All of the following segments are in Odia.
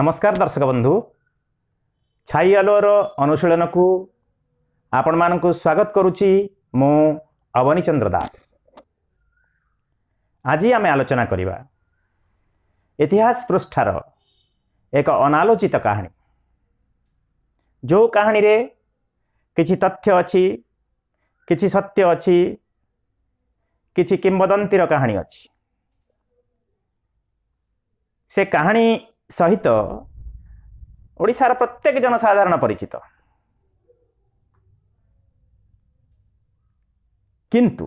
ନମସ୍କାର ଦର୍ଶକ ବନ୍ଧୁ ଛାଇ ଆଲୁଅର ଅନୁଶୀଳନକୁ ଆପଣମାନଙ୍କୁ ସ୍ୱାଗତ କରୁଛି ମୁଁ ଅବନୀ ଚନ୍ଦ୍ର ଦାସ ଆଜି ଆମେ ଆଲୋଚନା କରିବା ଇତିହାସ ପୃଷ୍ଠାର ଏକ ଅନାଲୋଚିତ କାହାଣୀ ଯେଉଁ କାହାଣୀରେ କିଛି ତଥ୍ୟ ଅଛି କିଛି ସତ୍ୟ ଅଛି କିଛି କିମ୍ବଦନ୍ତୀର କାହାଣୀ ଅଛି ସେ କାହାଣୀ ସହିତ ଓଡ଼ିଶାର ପ୍ରତ୍ୟେକ ଜନସାଧାରଣ ପରିଚିତ କିନ୍ତୁ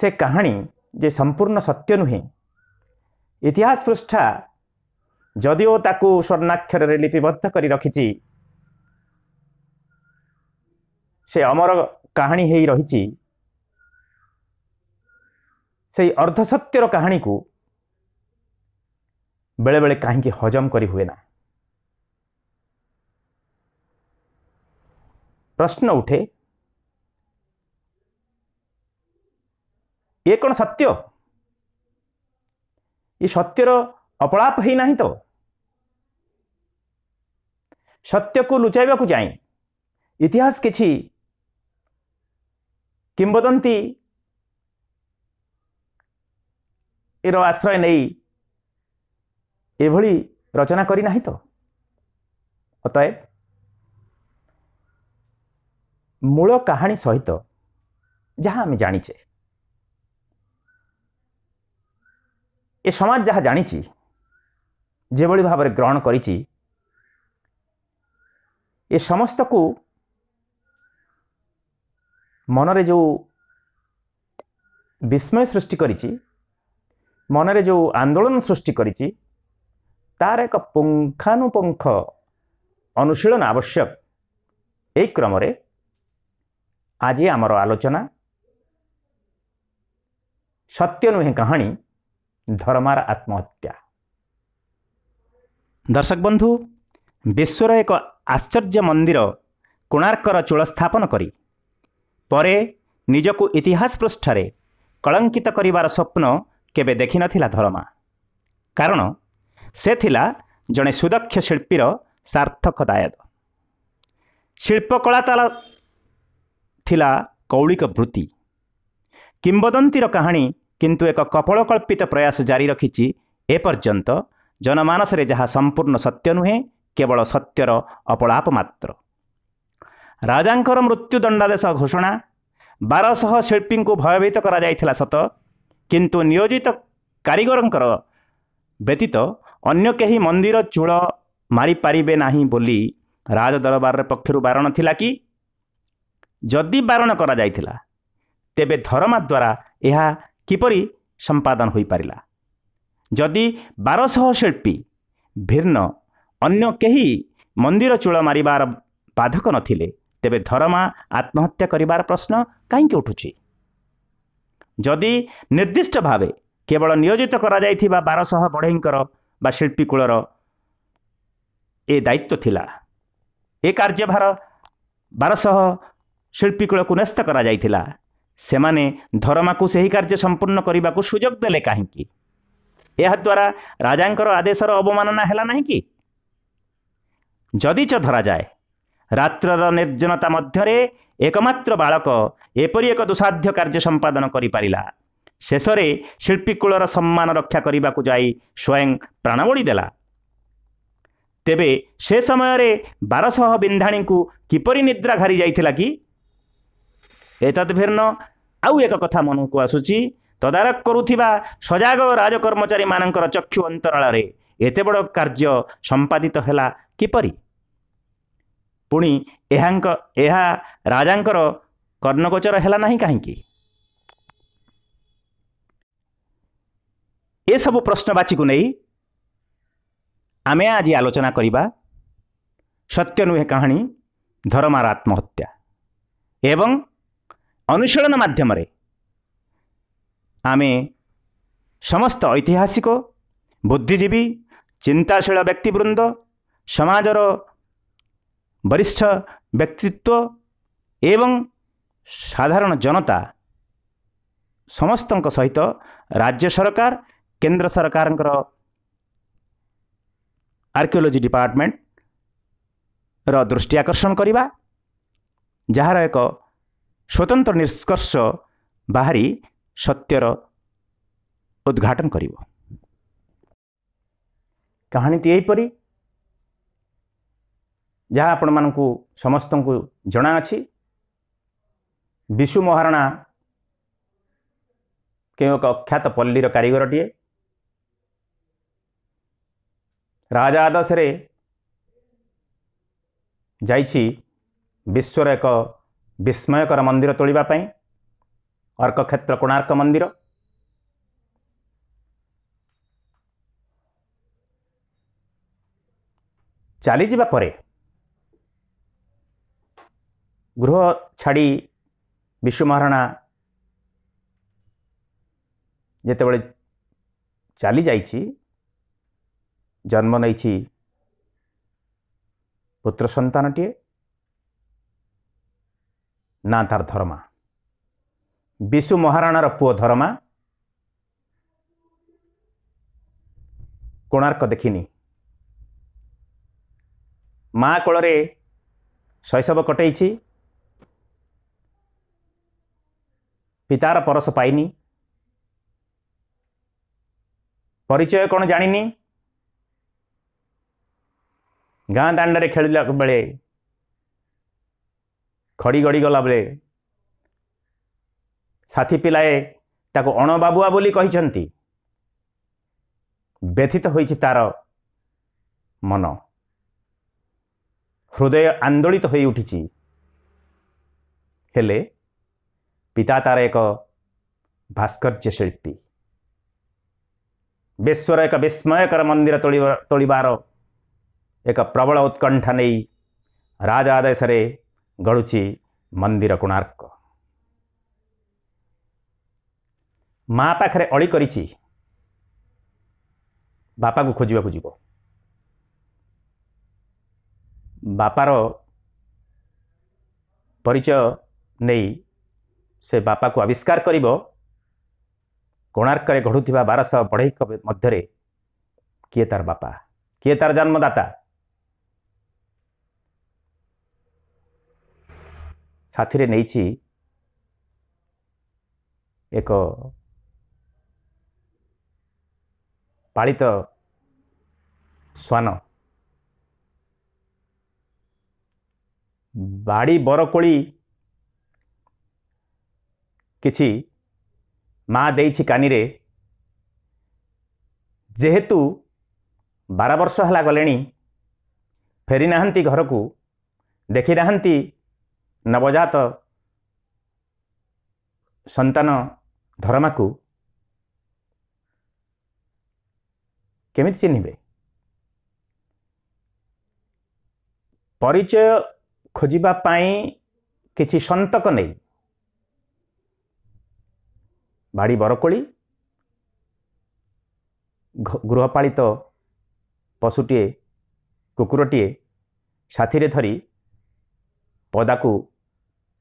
ସେ କାହାଣୀ ଯେ ସମ୍ପୂର୍ଣ୍ଣ ସତ୍ୟ ନୁହେଁ ଇତିହାସ ପୃଷ୍ଠା ଯଦିଓ ତାକୁ ସ୍ୱର୍ଣ୍ଣାକ୍ଷରରେ ଲିପିବଦ୍ଧ କରି ରଖିଛି ସେ ଅମର କାହାଣୀ ହୋଇ ରହିଛି ସେଇ ଅର୍ଦ୍ଧସତ୍ୟର କାହାଣୀକୁ ବେଳେବେଳେ କାହିଁକି ହଜମ କରି ହୁଏ ନା ପ୍ରଶ୍ନ ଉଠେ ଏ କ'ଣ ସତ୍ୟ ଏ ସତ୍ୟର ଅପଳାପ ହେଇନାହିଁ ତ ସତ୍ୟକୁ ଲୁଚାଇବାକୁ ଯାଇ ଇତିହାସ କିଛି କିମ୍ବଦନ୍ତୀ ଏର ଆଶ୍ରୟ ନେଇ এভাবে রচনা করি না তো অতএব মূল কাহিনী সহিত যা আমি জাঁচে এ সমাজ যা জাঁচি যেভাবে ভাবে গ্রহণ করেছি এ সমস্তকু মনরে যে বিস্ময় সৃষ্টি করেছি মনরে যে আন্দোলন সৃষ্টি করেছি ତାହାର ଏକ ପୁଙ୍ଖାନୁପୁଙ୍ଖ ଅନୁଶୀଳନ ଆବଶ୍ୟକ ଏହି କ୍ରମରେ ଆଜି ଆମର ଆଲୋଚନା ସତ୍ୟ ନୁହେଁ କାହାଣୀ ଧର୍ମାର ଆତ୍ମହତ୍ୟା ଦର୍ଶକ ବନ୍ଧୁ ବିଶ୍ୱର ଏକ ଆଶ୍ଚର୍ଯ୍ୟ ମନ୍ଦିର କୋଣାର୍କର ଚୂଳ ସ୍ଥାପନ କରି ପରେ ନିଜକୁ ଇତିହାସ ପୃଷ୍ଠାରେ କଳଙ୍କିତ କରିବାର ସ୍ୱପ୍ନ କେବେ ଦେଖିନଥିଲା ଧର୍ମା କାରଣ ସେ ଥିଲା ଜଣେ ସୁଦକ୍ଷ ଶିଳ୍ପୀର ସାର୍ଥକଦାୟକ ଶିଳ୍ପକଳା ତାର ଥିଲା କୌଳିକ ବୃତ୍ତି କିମ୍ବଦନ୍ତୀର କାହାଣୀ କିନ୍ତୁ ଏକ କପୋଳକଳ୍ପିତ ପ୍ରୟାସ ଜାରି ରଖିଛି ଏପର୍ଯ୍ୟନ୍ତ ଜନମାନସରେ ଯାହା ସମ୍ପୂର୍ଣ୍ଣ ସତ୍ୟ ନୁହେଁ କେବଳ ସତ୍ୟର ଅପଳାପ ମାତ୍ର ରାଜାଙ୍କର ମୃତ୍ୟୁଦଣ୍ଡାଦେଶ ଘୋଷଣା ବାରଶହ ଶିଳ୍ପୀଙ୍କୁ ଭୟଭୀତ କରାଯାଇଥିଲା ସତ କିନ୍ତୁ ନିୟୋଜିତ କାରିଗରଙ୍କର ବ୍ୟତୀତ ଅନ୍ୟ କେହି ମନ୍ଦିର ଚୂଳ ମାରିପାରିବେ ନାହିଁ ବୋଲି ରାଜଦରବାରରେ ପକ୍ଷରୁ ବାରଣ ଥିଲା କି ଯଦି ବାରଣ କରାଯାଇଥିଲା ତେବେ ଧରମା ଦ୍ୱାରା ଏହା କିପରି ସମ୍ପାଦନ ହୋଇପାରିଲା ଯଦି ବାରଶହ ଶିଳ୍ପୀ ଭିନ୍ନ ଅନ୍ୟ କେହି ମନ୍ଦିର ଚୂଳ ମାରିବାର ବାଧକ ନଥିଲେ ତେବେ ଧରମା ଆତ୍ମହତ୍ୟା କରିବାର ପ୍ରଶ୍ନ କାହିଁକି ଉଠୁଛି ଯଦି ନିର୍ଦ୍ଦିଷ୍ଟ ଭାବେ କେବଳ ନିୟୋଜିତ କରାଯାଇଥିବା ବାରଶହ ବଢ଼େଇଙ୍କର ବା ଶିଳ୍ପୀକୂଳର ଏ ଦାୟିତ୍ୱ ଥିଲା ଏ କାର୍ଯ୍ୟଭାର ବାରଶହ ଶିଳ୍ପୀକୂଳକୁ ନ୍ୟସ୍ତ କରାଯାଇଥିଲା ସେମାନେ ଧରମାକୁ ସେହି କାର୍ଯ୍ୟ ସମ୍ପୂର୍ଣ୍ଣ କରିବାକୁ ସୁଯୋଗ ଦେଲେ କାହିଁକି ଏହାଦ୍ୱାରା ରାଜାଙ୍କର ଆଦେଶର ଅବମାନନା ହେଲା ନାହିଁ କି ଯଦିଚ ଧରାଯାଏ ରାତ୍ରର ନିର୍ଜନତା ମଧ୍ୟରେ ଏକମାତ୍ର ବାଳକ ଏପରି ଏକ ଦୁଃସାଧ୍ୟ କାର୍ଯ୍ୟ ସମ୍ପାଦନ କରିପାରିଲା ଶେଷରେ ଶିଳ୍ପୀ କୂଳର ସମ୍ମାନ ରକ୍ଷା କରିବାକୁ ଯାଇ ସ୍ୱୟଂ ପ୍ରାଣବଳି ଦେଲା ତେବେ ସେ ସମୟରେ ବାରଶହ ବିନ୍ଧାଣୀଙ୍କୁ କିପରି ନିଦ୍ରା ଘାରି ଯାଇଥିଲା କି ଏତଦ୍ ଭିନ୍ନ ଆଉ ଏକ କଥା ମନକୁ ଆସୁଛି ତଦାରଖ କରୁଥିବା ସଜାଗ ରାଜ କର୍ମଚାରୀମାନଙ୍କର ଚକ୍ଷୁ ଅନ୍ତରାଳରେ ଏତେ ବଡ଼ କାର୍ଯ୍ୟ ସମ୍ପାଦିତ ହେଲା କିପରି ପୁଣି ଏହାଙ୍କ ଏହା ରାଜାଙ୍କର କର୍ଣ୍ଣଗୋଚର ହେଲା ନାହିଁ କାହିଁକି ଏସବୁ ପ୍ରଶ୍ନବାଚୀକୁ ନେଇ ଆମେ ଆଜି ଆଲୋଚନା କରିବା ସତ୍ୟ ନୁହେଁ କାହାଣୀ ଧରମାର ଆତ୍ମହତ୍ୟା ଏବଂ ଅନୁଶୀଳନ ମାଧ୍ୟମରେ ଆମେ ସମସ୍ତ ଐତିହାସିକ ବୁଦ୍ଧିଜୀବୀ ଚିନ୍ତାଶୀଳ ବ୍ୟକ୍ତିବୃନ୍ଦ ସମାଜର ବରିଷ୍ଠ ବ୍ୟକ୍ତିତ୍ୱ ଏବଂ ସାଧାରଣ ଜନତା ସମସ୍ତଙ୍କ ସହିତ ରାଜ୍ୟ ସରକାର କେନ୍ଦ୍ର ସରକାରଙ୍କର ଆର୍କିଓଲୋଜି ଡିପାର୍ଟମେଣ୍ଟର ଦୃଷ୍ଟି ଆକର୍ଷଣ କରିବା ଯାହାର ଏକ ସ୍ୱତନ୍ତ୍ର ନିଷ୍କର୍ଷ ବାହାରି ସତ୍ୟର ଉଦ୍ଘାଟନ କରିବ କାହାଣୀଟି ଏହିପରି ଯାହା ଆପଣମାନଙ୍କୁ ସମସ୍ତଙ୍କୁ ଜଣା ଅଛି ବିଶୁ ମହାରଣା କେଉଁ ଏକ ଅଖ୍ୟାତ ପଲ୍ଲୀର କାରିଗରଟିଏ ରାଜ ଆଦେଶରେ ଯାଇଛି ବିଶ୍ୱର ଏକ ବିସ୍ମୟକର ମନ୍ଦିର ତୋଳିବା ପାଇଁ ଅର୍କକ୍ଷେତ୍ର କୋଣାର୍କ ମନ୍ଦିର ଚାଲିଯିବା ପରେ ଗୃହ ଛାଡ଼ି ବିଶୁ ମହାରଣା ଯେତେବେଳେ ଚାଲିଯାଇଛି ଜନ୍ମ ନେଇଛି ପୁତ୍ର ସନ୍ତାନଟିଏ ନା ତାର ଧର୍ମା ବିଶୁ ମହାରାଣାର ପୁଅ ଧର୍ମା କୋଣାର୍କ ଦେଖିନି ମା କୋଳରେ ଶୈଶବ କଟେଇଛି ପିତାର ପରଶ ପାଇନି ପରିଚୟ କ'ଣ ଜାଣିନି ଗାଁ ଦାଣ୍ଡରେ ଖେଳିଲା ବେଳେ ଖଡ଼ି ଗଡ଼ି ଗଲାବେଳେ ସାଥୀ ପିଲାଏ ତାକୁ ଅଣବାବୁଆ ବୋଲି କହିଛନ୍ତି ବ୍ୟଥିତ ହୋଇଛି ତାର ମନ ହୃଦୟ ଆନ୍ଦୋଳିତ ହୋଇ ଉଠିଛି ହେଲେ ପିତା ତାର ଏକ ଭାସ୍କର୍ଯ୍ୟ ଶିଳ୍ପୀ ବିଶ୍ୱର ଏକ ବିସ୍ମୟକର ମନ୍ଦିର ତୋଳିବ ତୋଳିବାର ଏକ ପ୍ରବଳ ଉତ୍କଣ୍ଠା ନେଇ ରାଜା ଆଦେଶରେ ଗଢ଼ୁଛି ମନ୍ଦିର କୋଣାର୍କ ମା' ପାଖରେ ଅଳି କରିଛି ବାପାକୁ ଖୋଜିବାକୁ ଯିବ ବାପାର ପରିଚୟ ନେଇ ସେ ବାପାକୁ ଆବିଷ୍କାର କରିବ କୋଣାର୍କରେ ଘଢ଼ୁଥିବା ବାରଶହ ବଢ଼େଇଙ୍କ ମଧ୍ୟରେ କିଏ ତାର ବାପା କିଏ ତାର ଜନ୍ମଦାତା ସାଥିରେ ନେଇଛି ଏକ ପାଳିତ ଶ୍ୱାନ ବାଡ଼ି ବରକୋଳି କିଛି ମା ଦେଇଛି କାନିରେ ଯେହେତୁ ବାର ବର୍ଷ ହେଲା ଗଲେଣି ଫେରିନାହାନ୍ତି ଘରକୁ ଦେଖିନାହାନ୍ତି ନବଜାତ ସନ୍ତାନ ଧରମାକୁ କେମିତି ଚିହ୍ନିବେ ପରିଚୟ ଖୋଜିବା ପାଇଁ କିଛି ସନ୍ତକ ନେଇ ବାଡ଼ି ବରକୋଳି ଗୃହପାଳିତ ପଶୁଟିଏ କୁକୁରଟିଏ ସାଥିରେ ଧରି ପଦାକୁ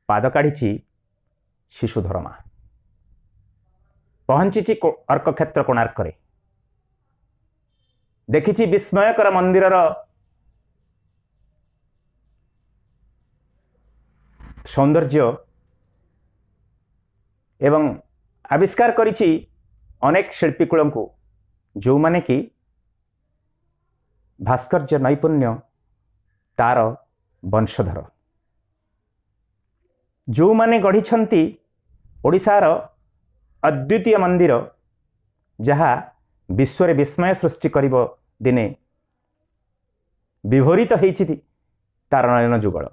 ପାଦ କାଢ଼ିଛି ଶିଶୁଧର ମା ପହଞ୍ଚିଛି ଅର୍କକ୍ଷେତ୍ର କୋଣାର୍କରେ ଦେଖିଛି ବିସ୍ମୟକର ମନ୍ଦିରର ସୌନ୍ଦର୍ଯ୍ୟ ଏବଂ ଆବିଷ୍କାର କରିଛି ଅନେକ ଶିଳ୍ପୀକୁଳଙ୍କୁ ଯେଉଁମାନେ କି ଭାସ୍କର୍ଯ୍ୟ ନୈପୁଣ୍ୟ ତାର ବଂଶଧର ଯେଉଁମାନେ ଗଢ଼ିଛନ୍ତି ଓଡ଼ିଶାର ଅଦ୍ୱିତୀୟ ମନ୍ଦିର ଯାହା ବିଶ୍ୱରେ ବିସ୍ମୟ ସୃଷ୍ଟି କରିବ ଦିନେ ବିଭୋରିତ ହେଇଛି ତାର ନୟନ ଯୁଗଳ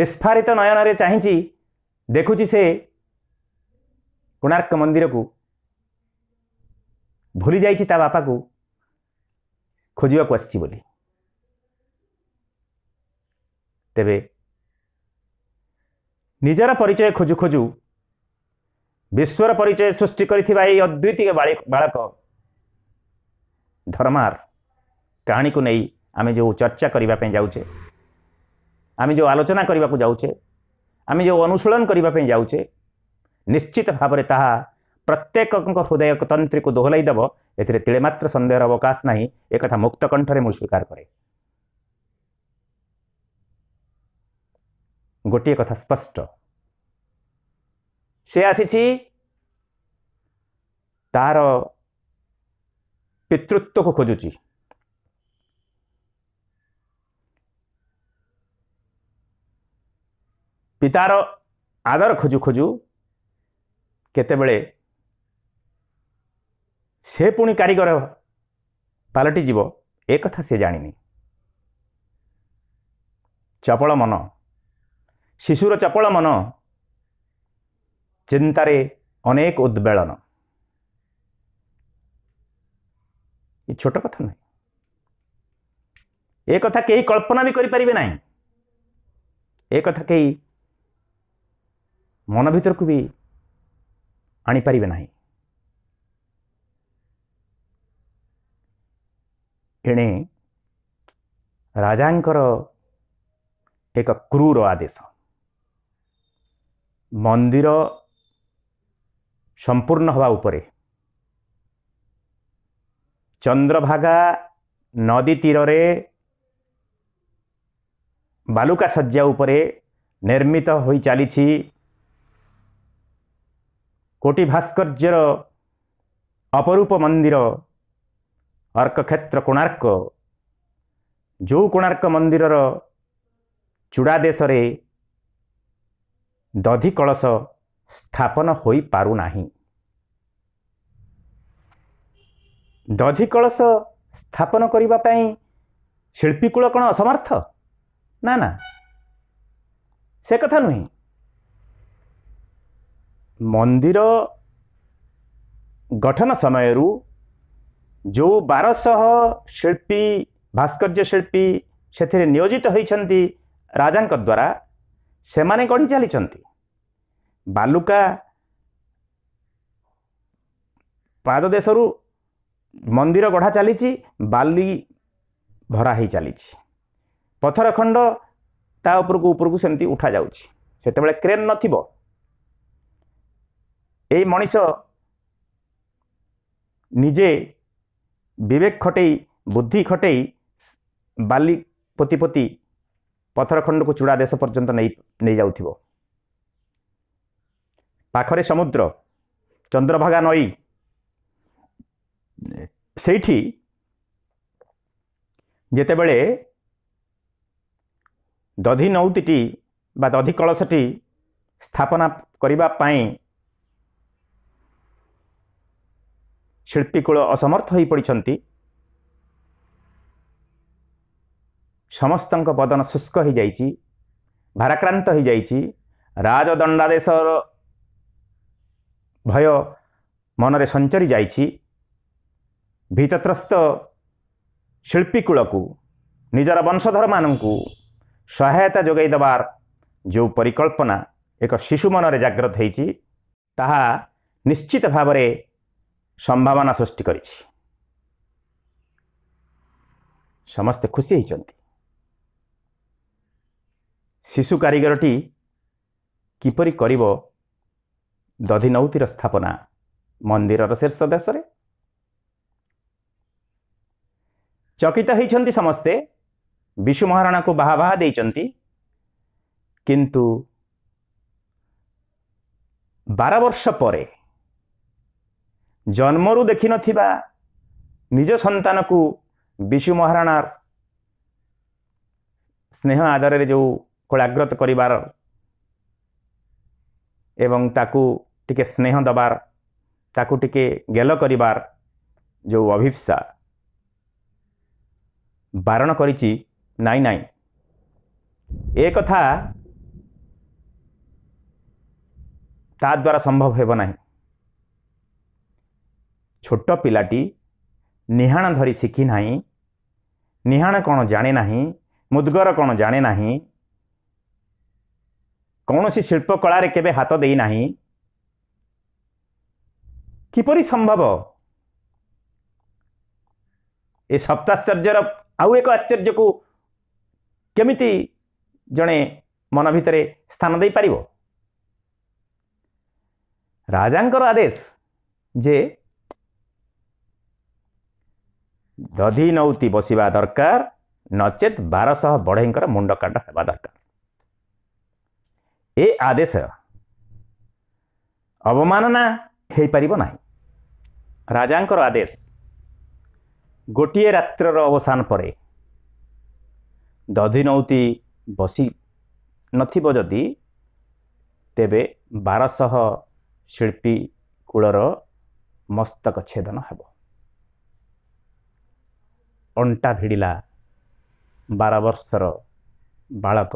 ବିସ୍ଫାରିତ ନୟନରେ ଚାହିଁଛି ଦେଖୁଛି ସେ କୋଣାର୍କ ମନ୍ଦିରକୁ ଭୁଲି ଯାଇଛି ତା ବାପାକୁ ଖୋଜିବାକୁ ଆସିଛି ବୋଲି ତେବେ ନିଜର ପରିଚୟ ଖୋଜୁ ଖୋଜୁ ବିଶ୍ୱର ପରିଚୟ ସୃଷ୍ଟି କରିଥିବା ଏହି ଅଦ୍ୱିତୀୟ ବାଳକ ଧର୍ମାର କାହାଣୀକୁ ନେଇ ଆମେ ଯେଉଁ ଚର୍ଚ୍ଚା କରିବା ପାଇଁ ଯାଉଛେ ଆମେ ଯେଉଁ ଆଲୋଚନା କରିବାକୁ ଯାଉଛେ ଆମେ ଯେଉଁ ଅନୁଶୀଳନ କରିବା ପାଇଁ ଯାଉଛେ ନିଶ୍ଚିତ ଭାବରେ ତାହା ପ୍ରତ୍ୟେକଙ୍କ ହୃଦୟ ତନ୍ତ୍ରୀକୁ ଦୋହଲାଇ ଦେବ ଏଥିରେ ତିଳେମାତ୍ର ସନ୍ଦେହର ଅବକାଶ ନାହିଁ ଏକଥା ମୁକ୍ତକଣ୍ଠରେ ମୁଁ ସ୍ୱୀକାର କରେ ଗୋଟିଏ କଥା ସ୍ପଷ୍ଟ ସେ ଆସିଛି ତାର ପିତୃତ୍ୱକୁ ଖୋଜୁଛି ପିତାର ଆଦର ଖୋଜୁ ଖୋଜୁ କେତେବେଳେ ସେ ପୁଣି କାରିଗର ପାଲଟିଯିବ ଏ କଥା ସେ ଜାଣିନି ଚପଳ ମନ ଶିଶୁର ଚପଳ ମନ ଚିନ୍ତାରେ ଅନେକ ଉଦ୍ବେଳନ ଏ ଛୋଟ କଥା ନୁହେଁ ଏ କଥା କେହି କଳ୍ପନା ବି କରିପାରିବେ ନାହିଁ ଏ କଥା କେହି ମନ ଭିତରକୁ ବି ଆଣିପାରିବେ ନାହିଁ ଏଣେ ରାଜାଙ୍କର ଏକ କ୍ରୂର ଆଦେଶ ମନ୍ଦିର ସମ୍ପୂର୍ଣ୍ଣ ହେବା ଉପରେ ଚନ୍ଦ୍ରଭାଗା ନଦୀ ତୀରରେ ବାଲୁକା ଶଯ୍ୟା ଉପରେ ନିର୍ମିତ ହୋଇ ଚାଲିଛି କୋଟି ଭାସ୍କର୍ଯ୍ୟର ଅପରୂପ ମନ୍ଦିର ଅର୍କକ୍ଷେତ୍ର କୋଣାର୍କ ଯେଉଁ କୋଣାର୍କ ମନ୍ଦିରର ଚୂଡ଼ା ଦେଶରେ ଦଧି କଳସ ସ୍ଥାପନ ହୋଇପାରୁନାହିଁ ଦଧି କଳସ ସ୍ଥାପନ କରିବା ପାଇଁ ଶିଳ୍ପୀ କୂଳ କ'ଣ ଅସମର୍ଥ ନା ନା ସେ କଥା ନୁହେଁ ମନ୍ଦିର ଗଠନ ସମୟରୁ ଯେଉଁ ବାରଶହ ଶିଳ୍ପୀ ଭାସ୍କର୍ଯ୍ୟ ଶିଳ୍ପୀ ସେଥିରେ ନିୟୋଜିତ ହୋଇଛନ୍ତି ରାଜାଙ୍କ ଦ୍ୱାରା ସେମାନେ ଗଢ଼ି ଚାଲିଛନ୍ତି ବାଲୁକା ପାଦ ଦେଶରୁ ମନ୍ଦିର ଗଢ଼ା ଚାଲିଛି ବାଲି ଭରା ହେଇ ଚାଲିଛି ପଥର ଖଣ୍ଡ ତା ଉପରକୁ ଉପରକୁ ସେମିତି ଉଠାଯାଉଛି ସେତେବେଳେ କ୍ରେନ୍ ନଥିବ ଏଇ ମଣିଷ ନିଜେ ବିବେକ ଖଟେଇ ବୁଦ୍ଧି ଖଟେଇ ବାଲି ପୋତି ପୋତି ପଥରଖଣ୍ଡକୁ ଚୂଡ଼ା ଦେଶ ପର୍ଯ୍ୟନ୍ତ ନେଇ ନେଇଯାଉଥିବ ପାଖରେ ସମୁଦ୍ର ଚନ୍ଦ୍ରଭାଗା ନଈ ସେଇଠି ଯେତେବେଳେ ଦଧି ନଉତିଟି ବା ଦଧି କଳସଟି ସ୍ଥାପନା କରିବା ପାଇଁ ଶିଳ୍ପୀକୂଳ ଅସମର୍ଥ ହୋଇ ସମସ୍ତଙ୍କ ବଦନ ଶୁଷ୍କ ହୋଇଯାଇଛି ଭାରାକ୍ରାନ୍ତ ହୋଇଯାଇଛି ରାଜଦଣ୍ଡାଦେଶର ଭୟ ମନରେ ସଞ୍ଚରି ଯାଇଛି ଭିତତ୍ରସ୍ତ ଶିଳ୍ପୀକୂଳକୁ ନିଜର ବଂଶଧରମାନଙ୍କୁ ସହାୟତା ଯୋଗାଇ ଦେବାର ଯେଉଁ ପରିକଳ୍ପନା ଏକ ଶିଶୁ ମନରେ ଜାଗ୍ରତ ହୋଇଛି ତାହା ନିଶ୍ଚିତ ଭାବରେ ସମ୍ଭାବନା ସୃଷ୍ଟି କରିଛି ସମସ୍ତେ ଖୁସି ହୋଇଛନ୍ତି ଶିଶୁ କାରିଗରଟି କିପରି କରିବ ଦଧିନୌତିର ସ୍ଥାପନା ମନ୍ଦିରର ଶୀର୍ଷ ଦେଶରେ ଚକିତ ହୋଇଛନ୍ତି ସମସ୍ତେ ବିଶୁ ମହାରଣାକୁ ବାହା ବାହା ଦେଇଛନ୍ତି କିନ୍ତୁ ବାର ବର୍ଷ ପରେ ଜନ୍ମରୁ ଦେଖିନଥିବା ନିଜ ସନ୍ତାନକୁ ବିଶୁ ମହାରଣା ସ୍ନେହ ଆଦରରେ ଯେଉଁ কোলাগ্রত করিবার এবং তাকু টিকে স্নেহ দেবার তাকু টিকে গেল করিবার যে অভিপ্সা বারণ করিছি নাই নাই এ কথা ତା ଦ୍ୱାରା ସମ୍ଭବ ହେବ ନାହିଁ ଛୋଟ ପିଲାଟି ନିହାଣ ଧରି শিখি নাই ନିହାଣ କ'ଣ ଜାଣେ ନାହିଁ মুদগর କ'ଣ ଜାଣେ ନାହିଁ କୌଣସି ଶିଳ୍ପକଳାରେ କେବେ ହାତ ଦେଇନାହିଁ କିପରି ସମ୍ଭବ ଏ ସପ୍ତାଶ୍ଚର୍ଯ୍ୟର ଆଉ ଏକ ଆଶ୍ଚର୍ଯ୍ୟକୁ କେମିତି ଜଣେ ମନ ଭିତରେ ସ୍ଥାନ ଦେଇପାରିବ ରାଜାଙ୍କର ଆଦେଶ ଯେ ଦଧି ନଉତି ବସିବା ଦରକାର ନଚେତ୍ ବାରଶହ ବଢ଼େଇଙ୍କର ମୁଣ୍ଡକାଣ୍ଡ ହେବା ଦରକାର ଏ ଆଦେଶ ଅବମାନନା ହୋଇପାରିବ ନାହିଁ ରାଜାଙ୍କର ଆଦେଶ ଗୋଟିଏ ରାତ୍ରର ଅବସାନ ପରେ ଦଧିନଉତି ବସି ନଥିବ ଯଦି ତେବେ ବାରଶହ ଶିଳ୍ପୀ କୂଳର ମସ୍ତକ ଛେଦନ ହେବ ଅଣ୍ଟା ଭିଡ଼ିଲା ବାର ବର୍ଷର ବାଳକ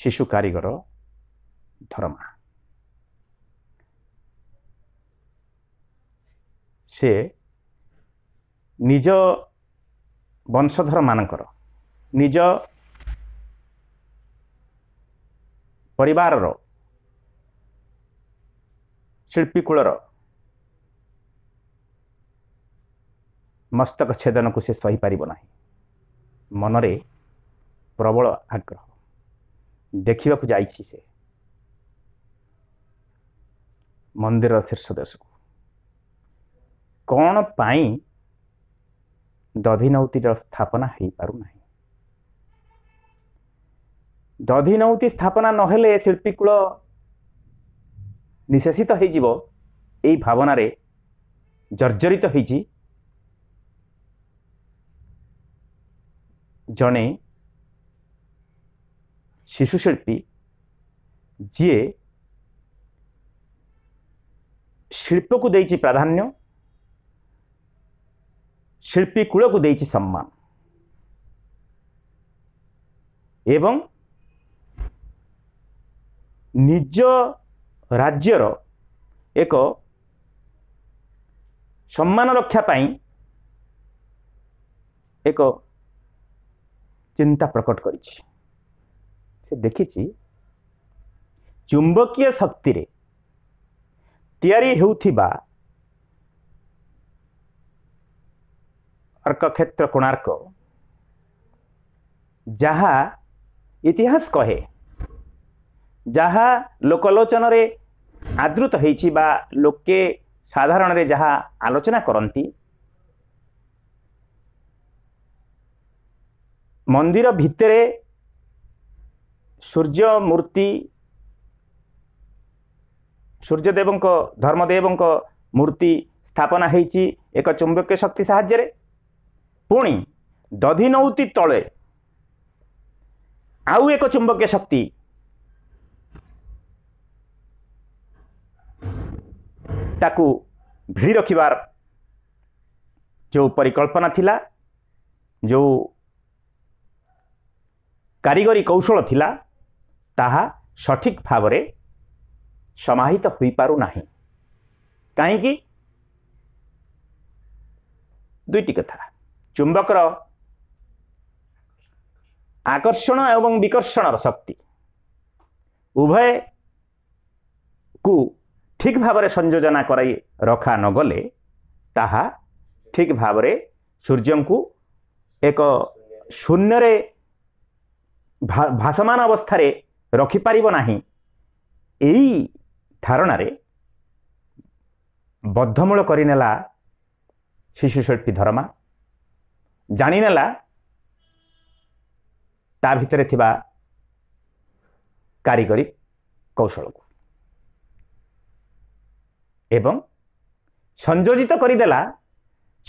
ଶିଶୁ କାରିଗର ଧର୍ମା ସେ ନିଜ ବଂଶଧର ମାନଙ୍କର ନିଜ ପରିବାରର ଶିଳ୍ପୀ କୂଳର ମସ୍ତକ ଛେଦନକୁ ସେ ସହିପାରିବ ନାହିଁ ମନରେ ପ୍ରବଳ ଆଗ୍ରହ ଦେଖିବାକୁ ଯାଇଛି ସେ ମନ୍ଦିର ଶୀର୍ଷ ଦେଶକୁ କ'ଣ ପାଇଁ ଦଧିନୌତିର ସ୍ଥାପନା ହୋଇପାରୁନାହିଁ ଦଧିନୌତି ସ୍ଥାପନା ନହେଲେ ଶିଳ୍ପୀକୂଳ ନିଶେଷିତ ହୋଇଯିବ ଏଇ ଭାବନାରେ ଜର୍ଜରିତ ହୋଇଛି ଜଣେ ଶିଶୁଶିଳ୍ପୀ ଯିଏ ଶିଳ୍ପକୁ ଦେଇଛି ପ୍ରାଧାନ୍ୟ ଶିଳ୍ପୀ କୂଳକୁ ଦେଇଛି ସମ୍ମାନ ଏବଂ ନିଜ ରାଜ୍ୟର ଏକ ସମ୍ମାନ ରକ୍ଷା ପାଇଁ ଏକ ଚିନ୍ତା ପ୍ରକଟ କରିଛି ସେ ଦେଖିଛି ଚୁମ୍ବକୀୟ ଶକ୍ତିରେ ତିଆରି ହେଉଥିବା ଅର୍କକ୍ଷେତ୍ର କୋଣାର୍କ ଯାହା ଇତିହାସ କହେ ଯାହା ଲୋକଲୋଚନରେ ଆଦୃତ ହେଇଛି ବା ଲୋକେ ସାଧାରଣରେ ଯାହା ଆଲୋଚନା କରନ୍ତି ମନ୍ଦିର ଭିତରେ ସୂର୍ଯ୍ୟ ମୂର୍ତ୍ତି ସୂର୍ଯ୍ୟଦେବଙ୍କ ଧର୍ମଦେବଙ୍କ ମୂର୍ତ୍ତି ସ୍ଥାପନା ହେଇଛି ଏକ ଚୁମ୍ବକୀୟ ଶକ୍ତି ସାହାଯ୍ୟରେ ପୁଣି ଦଧିନୌତି ତଳେ ଆଉ ଏକ ଚୁମ୍ବକୀୟ ଶକ୍ତି ତାକୁ ଭିଡ଼ି ରଖିବାର ଯେଉଁ ପରିକଳ୍ପନା ଥିଲା ଯେଉଁ କାରିଗରୀ କୌଶଳ ଥିଲା ତାହା ସଠିକ୍ ଭାବରେ ସମାହିତ ହୋଇପାରୁନାହିଁ କାହିଁକି ଦୁଇଟି କଥା ଚୁମ୍ବକର ଆକର୍ଷଣ ଏବଂ ବିକର୍ଷଣର ଶକ୍ତି ଉଭୟକୁ ଠିକ୍ ଭାବରେ ସଂଯୋଜନା କରାଇ ରଖା ନଗଲେ ତାହା ଠିକ୍ ଭାବରେ ସୂର୍ଯ୍ୟଙ୍କୁ ଏକ ଶୂନ୍ୟରେ ଭାସମାନ ଅବସ୍ଥାରେ ରଖିପାରିବ ନାହିଁ ଏଇ ଧାରଣାରେ ବଦ୍ଧମୂଳ କରିନେଲା ଶିଶୁଶିଳ୍ପୀ ଧରମା ଜାଣିନେଲା ତା ଭିତରେ ଥିବା କାରିଗରୀ କୌଶଳକୁ ଏବଂ ସଂଯୋଜିତ କରିଦେଲା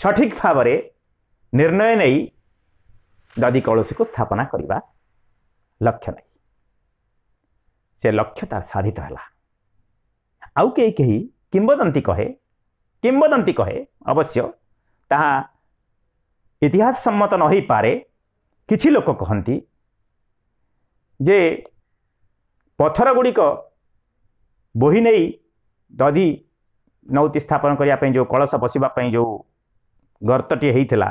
ସଠିକ୍ ଭାବରେ ନିର୍ଣ୍ଣୟ ନେଇ ଯଦି କୌଳସୀକୁ ସ୍ଥାପନା କରିବା ଲକ୍ଷ୍ୟ ନାହିଁ ସେ ଲକ୍ଷ୍ୟ ତା ସାଧିତ ହେଲା ଆଉ କେହି କେହି କିମ୍ବଦନ୍ତୀ କହେ କିମ୍ବଦନ୍ତୀ କହେ ଅବଶ୍ୟ ତାହା ଇତିହାସ ସମ୍ମତ ନ ହୋଇପାରେ କିଛି ଲୋକ କହନ୍ତି ଯେ ପଥରଗୁଡ଼ିକ ବୋହି ନେଇ ଦଧି ନୌତି ସ୍ଥାପନ କରିବା ପାଇଁ ଯେଉଁ କଳସ ବସିବା ପାଇଁ ଯେଉଁ ଗର୍ତ୍ତଟିଏ ହେଇଥିଲା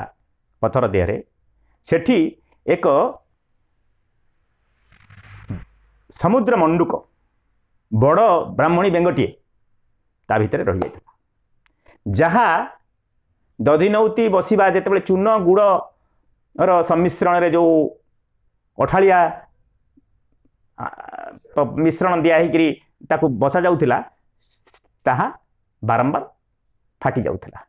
ପଥର ଦେହରେ ସେଠି ଏକ ସମୁଦ୍ର ମଣ୍ଡୁକ ବଡ଼ ବ୍ରାହ୍ମଣୀ ବେଙ୍ଗଟିଏ ତା ଭିତରେ ରହିଯାଇଥିଲା ଯାହା ଦଧିନଉତି ବସିବା ଯେତେବେଳେ ଚୂନ ଗୁଡ଼ର ସମ୍ମିଶ୍ରଣରେ ଯେଉଁ ଅଠାଳିଆ ମିଶ୍ରଣ ଦିଆ ହେଇକିରି ତାକୁ ବସାଯାଉଥିଲା ତାହା ବାରମ୍ବାର ଫାଟି ଯାଉଥିଲା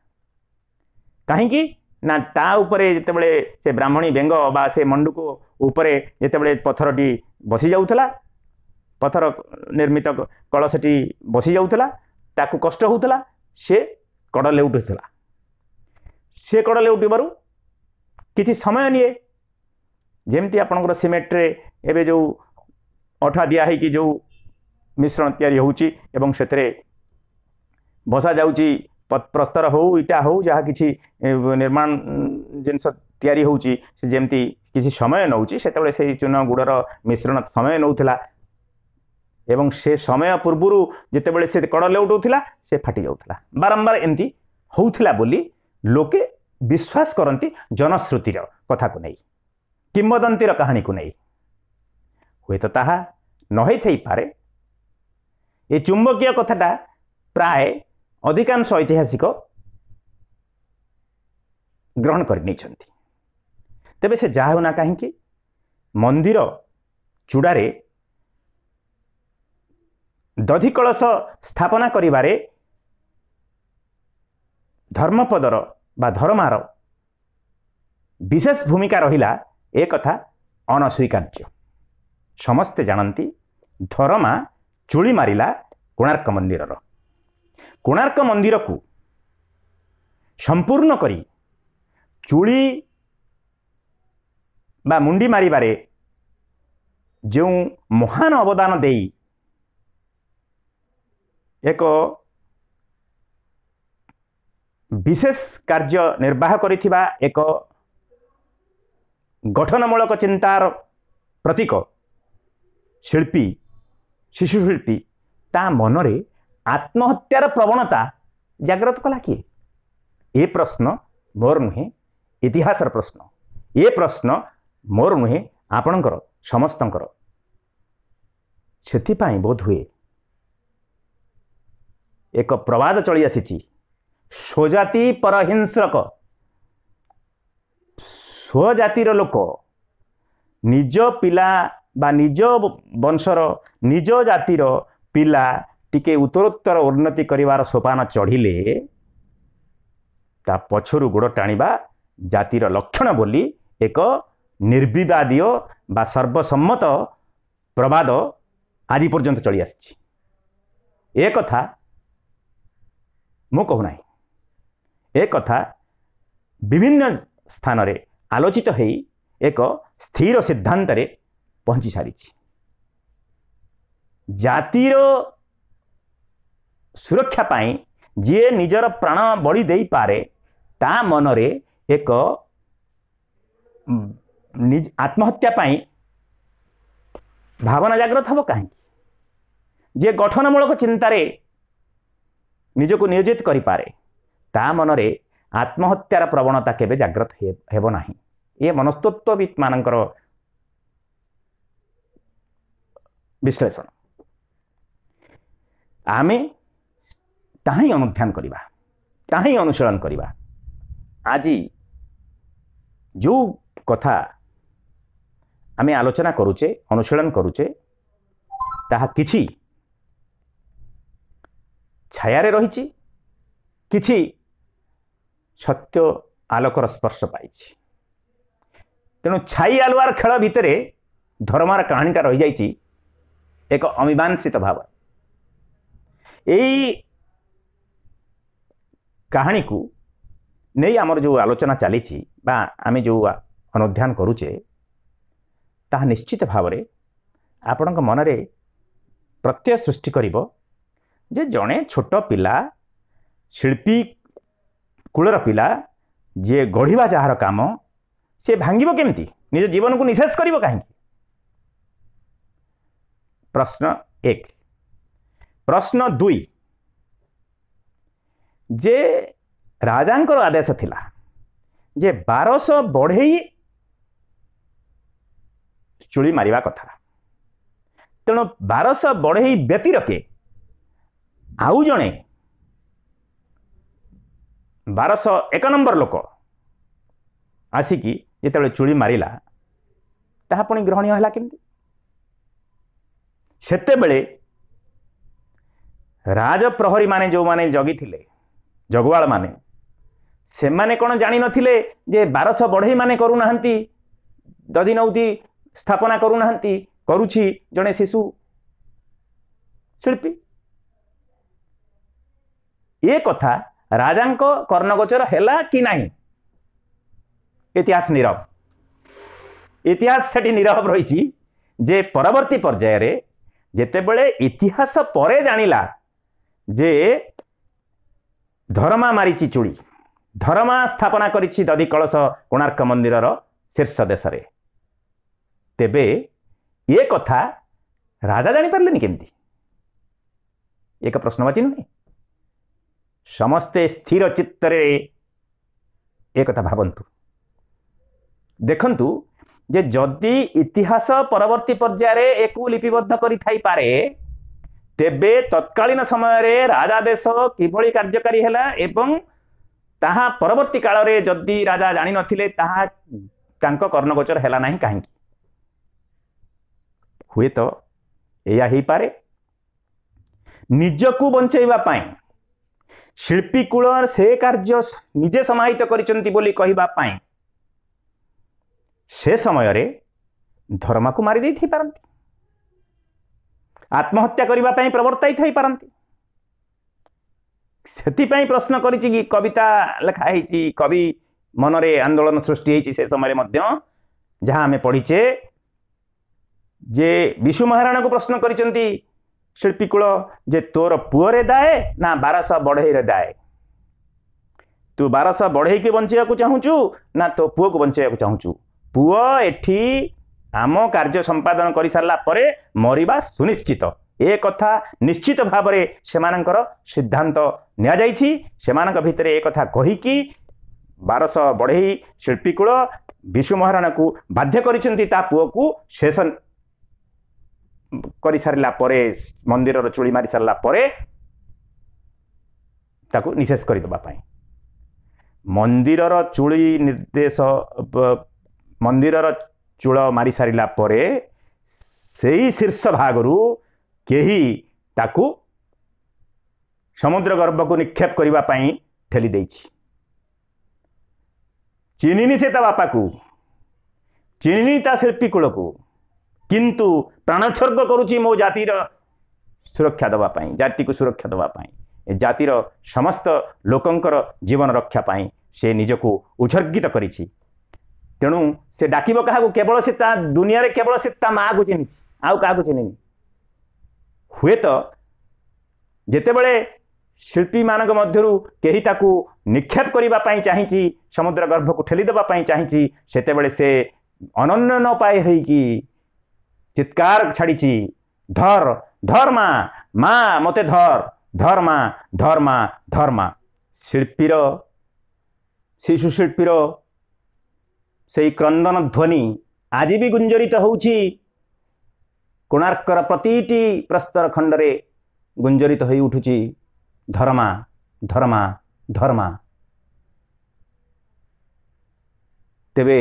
କାହିଁକି ନା ତା ଉପରେ ଯେତେବେଳେ ସେ ବ୍ରାହ୍ମଣୀ ବେଙ୍ଗ ବା ସେ ମଣ୍ଡୁକ ଉପରେ ଯେତେବେଳେ ପଥରଟି ବସିଯାଉଥିଲା ପଥର ନିର୍ମିତ କଳସଟି ବସିଯାଉଥିଲା ତାକୁ କଷ୍ଟ ହେଉଥିଲା ସେ କଡ଼ ଲେଉଟୁଥିଲା ସେ କଡ଼ ଲେଉଟିବାରୁ କିଛି ସମୟ ନିଏ ଯେମିତି ଆପଣଙ୍କର ସିମେଣ୍ଟରେ ଏବେ ଯେଉଁ ଅଠା ଦିଆ ହେଇକି ଯେଉଁ ମିଶ୍ରଣ ତିଆରି ହେଉଛି ଏବଂ ସେଥିରେ ବସାଯାଉଛି ପ୍ରସ୍ତର ହେଉ ଇଟା ହେଉ ଯାହା କିଛି ନିର୍ମାଣ ଜିନିଷ ତିଆରି ହେଉଛି ସେ ଯେମିତି କିଛି ସମୟ ନେଉଛି ସେତେବେଳେ ସେଇ ଚୂନ ଗୁଡ଼ର ମିଶ୍ରଣ ସମୟ ନେଉଥିଲା ଏବଂ ସେ ସମୟ ପୂର୍ବରୁ ଯେତେବେଳେ ସେ କଡ଼ ଲେଉଟାଉଥିଲା ସେ ଫାଟିଯାଉଥିଲା ବାରମ୍ବାର ଏମିତି ହେଉଥିଲା ବୋଲି ଲୋକେ ବିଶ୍ୱାସ କରନ୍ତି ଜନଶ୍ରୁତିର କଥାକୁ ନେଇ କିମ୍ବଦନ୍ତୀର କାହାଣୀକୁ ନେଇ ହୁଏତ ତାହା ନ ହେଇଥାଇପାରେ ଏ ଚୁମ୍ବକୀୟ କଥାଟା ପ୍ରାୟ ଅଧିକାଂଶ ଐତିହାସିକ ଗ୍ରହଣ କରିନେଇଛନ୍ତି ତେବେ ସେ ଯାହା ହେଉନା କାହିଁକି ମନ୍ଦିର ଚୂଡ଼ାରେ ଦଧି କଳସ ସ୍ଥାପନା କରିବାରେ ଧର୍ମପଦର ବା ଧର୍ମାର ବିଶେଷ ଭୂମିକା ରହିଲା ଏ କଥା ଅଣସ୍ୱୀକାର୍ଯ୍ୟ ସମସ୍ତେ ଜାଣନ୍ତି ଧରମା ଚୁଳି ମାରିଲା କୋଣାର୍କ ମନ୍ଦିରର କୋଣାର୍କ ମନ୍ଦିରକୁ ସମ୍ପୂର୍ଣ୍ଣ କରି ଚୁଳି ବା ମୁଣ୍ଡି ମାରିବାରେ ଯେଉଁ ମହାନ ଅବଦାନ ଦେଇ ଏକ ବିଶେଷ କାର୍ଯ୍ୟ ନିର୍ବାହ କରିଥିବା ଏକ ଗଠନମୂଳକ ଚିନ୍ତାର ପ୍ରତୀକ ଶିଳ୍ପୀ ଶିଶୁ ଶିଳ୍ପୀ ତା ମନରେ ଆତ୍ମହତ୍ୟାର ପ୍ରବଣତା ଜାଗ୍ରତ କଲା କିଏ ଏ ପ୍ରଶ୍ନ ମୋର ନୁହେଁ ଇତିହାସର ପ୍ରଶ୍ନ ଏ ପ୍ରଶ୍ନ ମୋର ନୁହେଁ ଆପଣଙ୍କର ସମସ୍ତଙ୍କର ସେଥିପାଇଁ ବୋଧହୁଏ ଏକ ପ୍ରବାଦ ଚଳିଆସିଛି ସ୍ୱଜାତି ପରହିଂସ୍ରକ ସ୍ୱଜାତିର ଲୋକ ନିଜ ପିଲା ବା ନିଜ ବଂଶର ନିଜ ଜାତିର ପିଲା ଟିକେ ଉତ୍ତରୋତ୍ତର ଉନ୍ନତି କରିବାର ସୋପାନ ଚଢ଼ିଲେ ତା ପଛରୁ ଗୋଡ଼ ଟାଣିବା ଜାତିର ଲକ୍ଷଣ ବୋଲି ଏକ ନିର୍ବିବାଦୀୟ ବା ସର୍ବସମ୍ମତ ପ୍ରବାଦ ଆଜି ପର୍ଯ୍ୟନ୍ତ ଚଳିଆସିଛି ଏ କଥା ମୁଁ କହୁନାହିଁ ଏ କଥା ବିଭିନ୍ନ ସ୍ଥାନରେ ଆଲୋଚିତ ହେଇ ଏକ ସ୍ଥିର ସିଦ୍ଧାନ୍ତରେ ପହଞ୍ଚି ସାରିଛି ଜାତିର ସୁରକ୍ଷା ପାଇଁ ଯିଏ ନିଜର ପ୍ରାଣ ବଳି ଦେଇପାରେ ତା ମନରେ ଏକ ଆତ୍ମହତ୍ୟା ପାଇଁ ଭାବନା ଜାଗ୍ରତ ହେବ କାହିଁକି ଯିଏ ଗଠନମୂଳକ ଚିନ୍ତାରେ ନିଜକୁ ନିୟୋଜିତ କରିପାରେ ତା ମନରେ ଆତ୍ମହତ୍ୟାର ପ୍ରବଣତା କେବେ ଜାଗ୍ରତ ହେବ ନାହିଁ ଏ ମନସ୍ତତ୍ତ୍ୱବିତ୍ମାନଙ୍କର ବିଶ୍ଳେଷଣ ଆମେ ତାହା ଅନୁଧ୍ୟାନ କରିବା ତାହା ହିଁ ଅନୁଶୀଳନ କରିବା ଆଜି ଯେଉଁ କଥା ଆମେ ଆଲୋଚନା କରୁଛେ ଅନୁଶୀଳନ କରୁଛେ ତାହା କିଛି ଛାୟାରେ ରହିଛି କିଛି ସତ୍ୟ ଆଲୋକର ସ୍ପର୍ଶ ପାଇଛି ତେଣୁ ଛାଇ ଆଲୁଆର ଖେଳ ଭିତରେ ଧର୍ମର କାହାଣୀଟା ରହିଯାଇଛି ଏକ ଅମୀମାଂସିତ ଭାବ ଏଇ କାହାଣୀକୁ ନେଇ ଆମର ଯେଉଁ ଆଲୋଚନା ଚାଲିଛି ବା ଆମେ ଯେଉଁ ଅନୁଧ୍ୟାନ କରୁଛେ ତାହା ନିଶ୍ଚିତ ଭାବରେ ଆପଣଙ୍କ ମନରେ ପ୍ରତ୍ୟୟ ସୃଷ୍ଟି କରିବ ଯେ ଜଣେ ଛୋଟ ପିଲା ଶିଳ୍ପୀ କୂଳର ପିଲା ଯିଏ ଗଢ଼ିବା ଯାହାର କାମ ସେ ଭାଙ୍ଗିବ କେମିତି ନିଜ ଜୀବନକୁ ନିଶେଷ କରିବ କାହିଁକି ପ୍ରଶ୍ନ ଏକ ପ୍ରଶ୍ନ ଦୁଇ ଯେ ରାଜାଙ୍କର ଆଦେଶ ଥିଲା ଯେ ବାରଶହ ବଢ଼େଇ ଚୁଳି ମାରିବା କଥା ତେଣୁ ବାରଶହ ବଢ଼େଇ ବ୍ୟତିରକେ ଆଉ ଜଣେ ବାରଶହ ଏକ ନମ୍ବର ଲୋକ ଆସିକି ଯେତେବେଳେ ଚୁଳି ମାରିଲା ତାହା ପୁଣି ଗ୍ରହଣୀୟ ହେଲା କେମିତି ସେତେବେଳେ ରାଜପ୍ରହରୀମାନେ ଯେଉଁମାନେ ଜଗିଥିଲେ ଜଗୁଆଳମାନେ ସେମାନେ କ'ଣ ଜାଣିନଥିଲେ ଯେ ବାରଶହ ବଢ଼େଇମାନେ କରୁନାହାନ୍ତି ଦଧି ନଉତି ସ୍ଥାପନା କରୁନାହାନ୍ତି କରୁଛି ଜଣେ ଶିଶୁ ଶିଳ୍ପୀ ଏ କଥା ରାଜାଙ୍କ କର୍ଣ୍ଣଗୋଚର ହେଲା କି ନାହିଁ ଇତିହାସ ନିରବ ଇତିହାସ ସେଠି ନିରବ ରହିଛି ଯେ ପରବର୍ତ୍ତୀ ପର୍ଯ୍ୟାୟରେ ଯେତେବେଳେ ଇତିହାସ ପରେ ଜାଣିଲା ଯେ ଧରମା ମାରିଛି ଚୁଡ଼ି ଧରମା ସ୍ଥାପନା କରିଛି ଦଧି କଳସ କୋଣାର୍କ ମନ୍ଦିରର ଶୀର୍ଷ ଦେଶରେ ତେବେ ଏ କଥା ରାଜା ଜାଣିପାରିଲେନି କେମିତି ଏକ ପ୍ରଶ୍ନବାଚୀ ନୁହେଁ ସମସ୍ତେ ସ୍ଥିର ଚିତ୍ତରେ ଏକଥା ଭାବନ୍ତୁ ଦେଖନ୍ତୁ ଯେ ଯଦି ଇତିହାସ ପରବର୍ତ୍ତୀ ପର୍ଯ୍ୟାୟରେ ଏକୁ ଲିପିବଦ୍ଧ କରିଥାଇପାରେ ତେବେ ତତ୍କାଳୀନ ସମୟରେ ରାଜା ଦେଶ କିଭଳି କାର୍ଯ୍ୟକାରୀ ହେଲା ଏବଂ ତାହା ପରବର୍ତ୍ତୀ କାଳରେ ଯଦି ରାଜା ଜାଣିନଥିଲେ ତାହା ତାଙ୍କ କର୍ଣ୍ଣଗୋଚର ହେଲା ନାହିଁ କାହିଁକି ହୁଏତ ଏହା ହେଇପାରେ ନିଜକୁ ବଞ୍ଚେଇବା ପାଇଁ ଶିଳ୍ପୀକୂଳ ସେ କାର୍ଯ୍ୟ ନିଜେ ସମାହିତ କରିଛନ୍ତି ବୋଲି କହିବା ପାଇଁ ସେ ସମୟରେ ଧର୍ମାକୁ ମାରି ଦେଇଥାଇପାରନ୍ତି ଆତ୍ମହତ୍ୟା କରିବା ପାଇଁ ପ୍ରବର୍ତ୍ତାଇ ଥାଇପାରନ୍ତି ସେଥିପାଇଁ ପ୍ରଶ୍ନ କରିଛି କି କବିତା ଲେଖା ହେଇଛି କବି ମନରେ ଆନ୍ଦୋଳନ ସୃଷ୍ଟି ହେଇଛି ସେ ସମୟରେ ମଧ୍ୟ ଯାହା ଆମେ ପଢ଼ିଛେ ଯେ ବିଶୁ ମହାରାଣାକୁ ପ୍ରଶ୍ନ କରିଛନ୍ତି ଶିଳ୍ପୀକୂଳ ଯେ ତୋର ପୁଅରେ ଦାଏ ନା ବାରଶହ ବଢ଼େଇରେ ଦାଏ ତୁ ବାରଶହ ବଢ଼େଇକି ବଞ୍ଚେଇବାକୁ ଚାହୁଁଛୁ ନା ତୋ ପୁଅକୁ ବଞ୍ଚେଇବାକୁ ଚାହୁଁଛୁ ପୁଅ ଏଠି ଆମ କାର୍ଯ୍ୟ ସମ୍ପାଦନ କରିସାରିଲା ପରେ ମରିବା ସୁନିଶ୍ଚିତ ଏ କଥା ନିଶ୍ଚିତ ଭାବରେ ସେମାନଙ୍କର ସିଦ୍ଧାନ୍ତ ନିଆଯାଇଛି ସେମାନଙ୍କ ଭିତରେ ଏ କଥା କହିକି ବାରଶହ ବଢ଼େଇ ଶିଳ୍ପୀକୂଳ ବିଶୁ ମହାରାଣାକୁ ବାଧ୍ୟ କରିଛନ୍ତି ତା ପୁଅକୁ ଶେଷ କରିସାରିଲା ପରେ ମନ୍ଦିରର ଚୁଳି ମାରି ସାରିଲା ପରେ ତାକୁ ନିଶେଷ କରିଦେବା ପାଇଁ ମନ୍ଦିରର ଚୁଳି ନିର୍ଦ୍ଦେଶ ମନ୍ଦିରର ଚୁଳ ମାରିସାରିଲା ପରେ ସେହି ଶୀର୍ଷ ଭାଗରୁ କେହି ତାକୁ ସମୁଦ୍ର ଗର୍ଭକୁ ନିକ୍ଷେପ କରିବା ପାଇଁ ଠେଲି ଦେଇଛି ଚିହ୍ନିନି ସେ ତା ବାପାକୁ ଚିହ୍ନିନି ତା ଶିଳ୍ପୀ କୂଳକୁ କିନ୍ତୁ ପ୍ରାଣୋତ୍ସର୍ଗ କରୁଛି ମୋ ଜାତିର ସୁରକ୍ଷା ଦେବା ପାଇଁ ଜାତିକୁ ସୁରକ୍ଷା ଦେବା ପାଇଁ ଏ ଜାତିର ସମସ୍ତ ଲୋକଙ୍କର ଜୀବନ ରକ୍ଷା ପାଇଁ ସେ ନିଜକୁ ଉତ୍ସର୍ଗିତ କରିଛି ତେଣୁ ସେ ଡାକିବ କାହାକୁ କେବଳ ସେ ତା ଦୁନିଆରେ କେବଳ ସେ ତା ମାଆକୁ ଚିହ୍ନିଛି ଆଉ କାହାକୁ ଚିହ୍ନିନି ହୁଏତ ଯେତେବେଳେ ଶିଳ୍ପୀମାନଙ୍କ ମଧ୍ୟରୁ କେହି ତାକୁ ନିକ୍ଷେପ କରିବା ପାଇଁ ଚାହିଁଛି ସମୁଦ୍ର ଗର୍ଭକୁ ଠେଲିଦେବା ପାଇଁ ଚାହିଁଛି ସେତେବେଳେ ସେ ଅନନ୍ୟ ନ ପାଏ ହେଇକି চিৎকার ছাড়িছি ধর ধর মা মା ମୋତେ ଧର ଧର ମା ଧର ମା ଧର ମା ଶିଳ୍ପୀର ଶିଶୁ ଶିଳ୍ପୀର ସେଇ କ୍ରନ୍ଦନ ଧ୍ୱନି ଆଜି ବି ଗୁଞ୍ଜରିତ ହେଉଛି କୋଣାର୍କର ପ୍ରତିଟି ପ୍ରସ୍ତର ଖଣ୍ଡରେ ଗୁଞ୍ଜରିତ ହୋଇ ଉଠୁଛି ଧର୍ମା ଧର୍ମା ଧର୍ମା ତେବେ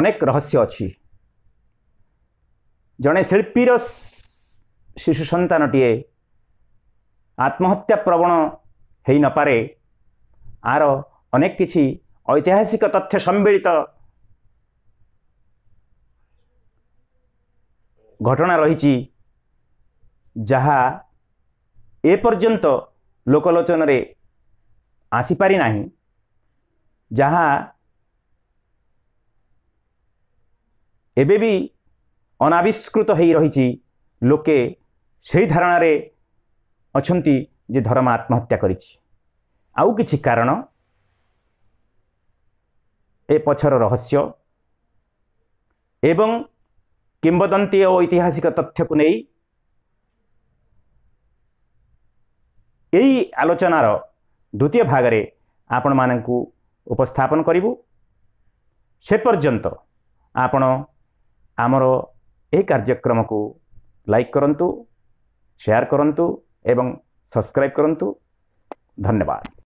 ଅନେକ ରହସ୍ୟ ଅଛି ଜଣେ ଶିଳ୍ପୀର ଶିଶୁ ସନ୍ତାନଟିଏ ଆତ୍ମହତ୍ୟା ପ୍ରବଣ ହୋଇନପାରେ ଆର ଅନେକ କିଛି ଐତିହାସିକ ତଥ୍ୟ ସମ୍ମିଳିତ ଘଟଣା ରହିଛି ଯାହା ଏ ପର୍ଯ୍ୟନ୍ତ ଲୋକଲୋଚନରେ ଆସିପାରି ନାହିଁ ଯାହା ଏବେ ବି ଅନାବିଷ୍କୃତ ହୋଇ ରହିଛି ଲୋକେ ସେହି ଧାରଣାରେ ଅଛନ୍ତି ଯେ ଧର୍ମ ଆତ୍ମହତ୍ୟା କରିଛି ଆଉ କିଛି କାରଣ ଏ ପଛର ରହସ୍ୟ ଏବଂ କିମ୍ବଦନ୍ତୀ ଓ ଐତିହାସିକ ତଥ୍ୟକୁ ନେଇ ଏହି ଆଲୋଚନାର ଦ୍ୱିତୀୟ ଭାଗରେ ଆପଣମାନଙ୍କୁ ଉପସ୍ଥାପନ କରିବୁ ସେ ପର୍ଯ୍ୟନ୍ତ ଆପଣ ଆମର ଏହି କାର୍ଯ୍ୟକ୍ରମକୁ ଲାଇକ୍ କରନ୍ତୁ ସେୟାର କରନ୍ତୁ ଏବଂ ସବସ୍କ୍ରାଇବ୍ କରନ୍ତୁ ଧନ୍ୟବାଦ